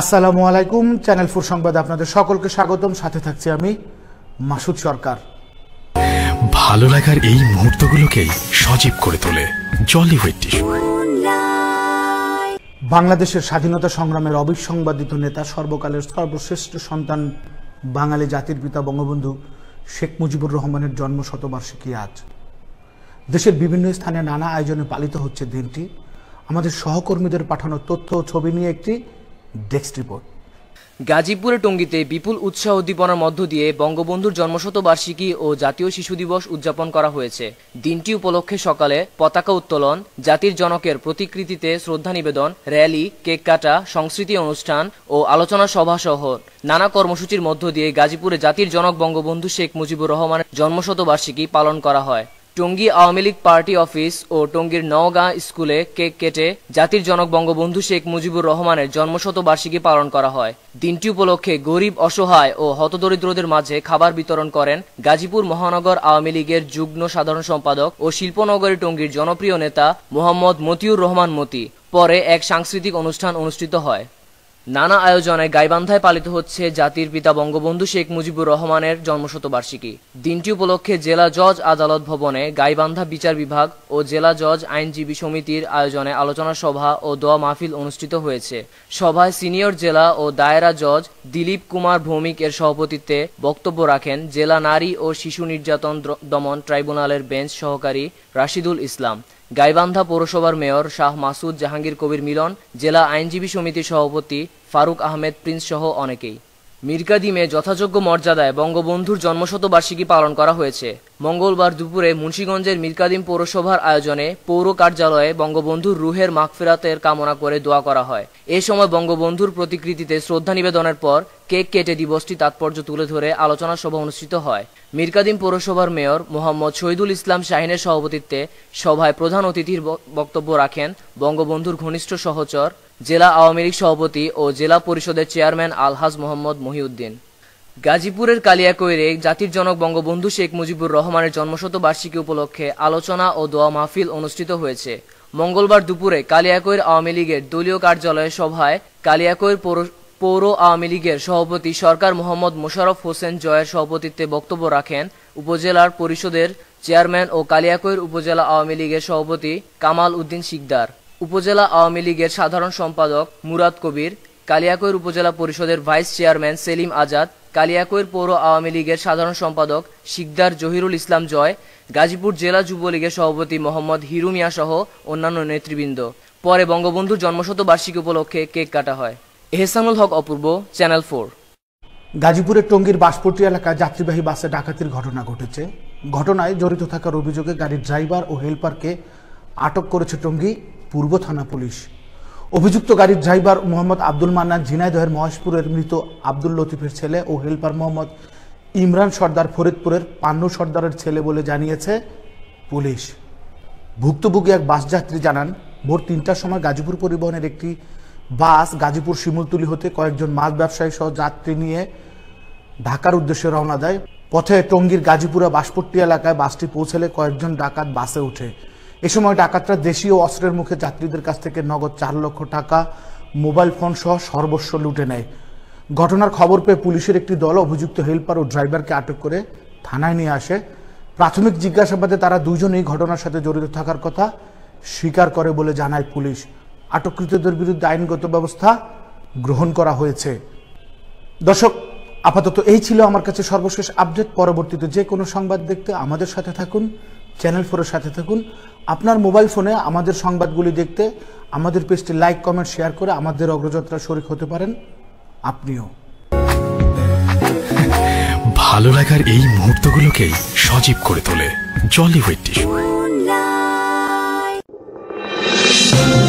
আসসালামু আলাইকুম channel four সংবাদ আপনাদের সকলকে স্বাগতম সাথে থাকছি আমি মাসুদ সরকার ভালো লাগার এই মুহূর্তগুলোকে সজীব করে তোলে জলি বাংলাদেশের স্বাধীনতা সংগ্রামের অবিসংবাদিত নেতা সর্বকালের সর্বশ্রেষ্ঠ সন্তান বাঙালি জাতির পিতা বঙ্গবন্ধু শেখ মুজিবুর রহমানের জন্ম শতবার্ষিকী আজ দেশের বিভিন্ন স্থানে নানা আয়োজনে পালিত হচ্ছে দিনটি আমাদের সহকর্মীদের পাঠানো তথ্য ও ছবি নিয়ে একটি ডেস্ক রিপোর্ট গাজীপুরে টঙ্গীতে বিপুল উৎসাহ উদ্দীপনার মধ্য দিয়ে বঙ্গবন্ধুর জন্মশতবার্ষিকী ও জাতীয় শিশু দিবস উদযাপন করা হয়েছে দিনটি উপলক্ষে সকালে পতাকা উত্তোলন জাতির জনকের প্রতিকৃতিতে শ্রদ্ধা নিবেদন র্যালি কেক কাটা সংস্কৃতি অনুষ্ঠান ও আলোচনা সভা সহ নানা কর্মসূচির মধ্য দিয়ে গাজীপুরে জাতির জনক বঙ্গবন্ধু শেখ মুজিবুর রহমানের জন্মশতবার্ষিকী পালন করা হয় টঙ্গী আওয়ামী লীগ পার্টি অফিস ও টঙ্গীর নওগাঁ স্কুলে কেক কেটে জাতির জনক বঙ্গবন্ধু শেখ মুজিবুর রহমানের জন্মশতবার্ষিকী পালন করা হয় দিনটি উপলক্ষে গরিব অসহায় ও হতদরিদ্রদের মাঝে খাবার বিতরণ করেন গাজীপুর মহানগর আওয়ামী লীগের যুগ্ম সাধারণ সম্পাদক ও শিল্পনগরী টঙ্গীর জনপ্রিয় নেতা মোহাম্মদ মতিউর রহমান মতি পরে এক সাংস্কৃতিক অনুষ্ঠান অনুষ্ঠিত হয় নানা আয়োজনে গাইবান্ধায় পালিত হচ্ছে জাতির পিতা বঙ্গবন্ধু শেখ মুজিবুর রহমানের জন্মশতবার্ষিকী দিনটি উপলক্ষে জেলা জজ আদালত ভবনে গাইবান্ধা বিচার বিভাগ ও জেলা জজ আইনজীবী সমিতির আয়োজনে আলোচনা সভা ও দোয়া মাহফিল অনুষ্ঠিত হয়েছে সভায় সিনিয়র জেলা ও দায়রা জজ দিলীপ কুমার ভৌমিক এর সভাপতিত্বে বক্তব্য রাখেন জেলা নারী ও শিশু নির্যাতন দমন ট্রাইব্যুনালের বেঞ্চ সহকারী রাশিদুল ইসলাম গাইবান্ধা পৌরসভার মেয়র শাহ মাসুদ জাহাঙ্গীর কবির মিলন জেলা আইনজীবী সমিতির সভাপতি ফারুক আহমেদ প্রিন্স সহ অনেকেই মির্কাদিমে যথাযোগ্য মর্যাদায় বঙ্গবন্ধুর জন্মশতবার্ষিকী পালন করা হয়েছে মঙ্গলবার দুপুরে মুন্সীগঞ্জের মিরকাদিম পৌরসভার আয়োজনে পৌর কার্যালয়ে বঙ্গবন্ধুর রুহের মাগফিরাতের কামনা করে দোয়া করা হয় এ সময় বঙ্গবন্ধুর প্রতিকৃতিতে শ্রদ্ধা নিবেদনের পর কেক কেটে দিবসটি তাৎপর্য তুলে ধরে আলোচনা সভা অনুষ্ঠিত হয় মিরকাদিম পৌরসভার মেয়র মোহাম্মদ শহীদুল ইসলাম শাহিনের সভাপতিত্বে সভায় প্রধান অতিথির বক্তব্য রাখেন বঙ্গবন্ধুর ঘনিষ্ঠ সহচর জেলা আওয়ামী লীগ সভাপতি ও জেলা পরিষদের চেয়ারম্যান আলহাজ মোহাম্মদ মহিউদ্দিন গাজীপুরের কালিয়াকৈরে জাতির জনক বঙ্গবন্ধু শেখ মুজিবুর রহমানের জন্মশতবার্ষিকী উপলক্ষে আলোচনা ও দোয়া মাহফিল অনুষ্ঠিত হয়েছে মঙ্গলবার দুপুরে কালিয়াকৈর আওয়ামী লীগের দলীয় কার্যালয়ে সভায় কালিয়াকৈর পৌর আওয়ামী লীগের সভাপতি সরকার মোহাম্মদ মোশাররফ হোসেন জয়ের সভাপতিত্বে বক্তব্য রাখেন উপজেলার পরিষদের চেয়ারম্যান ও কালিয়াকৈর উপজেলা আওয়ামী লীগের সভাপতি কামাল উদ্দিন শিকদার উপজেলা আওয়ামী লীগের সাধারণ সম্পাদক মুরাদ কবির কালিয়াকৈর উপজেলা পরিষদের ভাইস চেয়ারম্যান সেলিম আজাদ কালিয়াকৈর পৌর আওয়ামী লীগের সাধারণ সম্পাদক শিকদার জহিরুল ইসলাম জয় গাজীপুর জেলা যুবলীগের সভাপতি মোহাম্মদ হিরু মিয়া সহ অন্যান্য নেতৃবৃন্দ পরে বঙ্গবন্ধু জন্মশতবার্ষিকী উপলক্ষে কেক কাটা হয় এহসানুল হক অপূর্ব চ্যানেল ফোর গাজীপুরের টঙ্গীর বাসপট্টি এলাকা যাত্রীবাহী বাসে ডাকাতির ঘটনা ঘটেছে ঘটনায় জড়িত থাকার অভিযোগে গাড়ির ড্রাইভার ও হেলপারকে আটক করেছে টঙ্গী পূর্ব থানা পুলিশ অভিযুক্ত গাড়ির ড্রাইভার মোহাম্মদ আব্দুল মান্নান ঝিনাইদহের মহেশপুরের মৃত আব্দুল লতিফের ছেলে ও হেল্পার মোহাম্মদ ইমরান সর্দার ফরিদপুরের পান্নু সর্দারের ছেলে বলে জানিয়েছে পুলিশ ভুক্তভোগী এক বাসযাত্রী জানান ভোর তিনটার সময় গাজীপুর পরিবহনের একটি বাস গাজীপুর শিমুলতুলি হতে কয়েকজন মাছ ব্যবসায়ী সহ যাত্রী নিয়ে ঢাকার উদ্দেশ্যে রওনা দেয় পথে টঙ্গীর গাজীপুরা বাসপট্টি এলাকায় বাসটি পৌঁছলে কয়েকজন ডাকাত বাসে উঠে এ সময় ডাকাতরা দেশীয় অস্ত্রের মুখে যাত্রীদের কাছ থেকে নগদ চার লক্ষ টাকা মোবাইল ফোন সহ সর্বস্ব লুটে নেয় ঘটনার খবর পেয়ে পুলিশের একটি দল অভিযুক্ত হেল্পার ও ড্রাইভারকে আটক করে থানায় নিয়ে আসে প্রাথমিক জিজ্ঞাসাবাদে তারা দুজনেই ঘটনার সাথে জড়িত থাকার কথা স্বীকার করে বলে জানায় পুলিশ আটককৃতদের বিরুদ্ধে আইনগত ব্যবস্থা গ্রহণ করা হয়েছে দর্শক আপাতত এই ছিল আমার কাছে সর্বশেষ আপডেট পরবর্তীতে যে কোনো সংবাদ দেখতে আমাদের সাথে থাকুন চ্যানেল ফোরের সাথে থাকুন আপনার মোবাইল ফোনে আমাদের সংবাদগুলি দেখতে আমাদের পেজটি লাইক কমেন্ট শেয়ার করে আমাদের অগ্রযাত্রা শরিক হতে পারেন আপনিও ভালো লাগার এই মুহূর্তগুলোকে সজীব করে তোলে জলি হুইট টিস্যু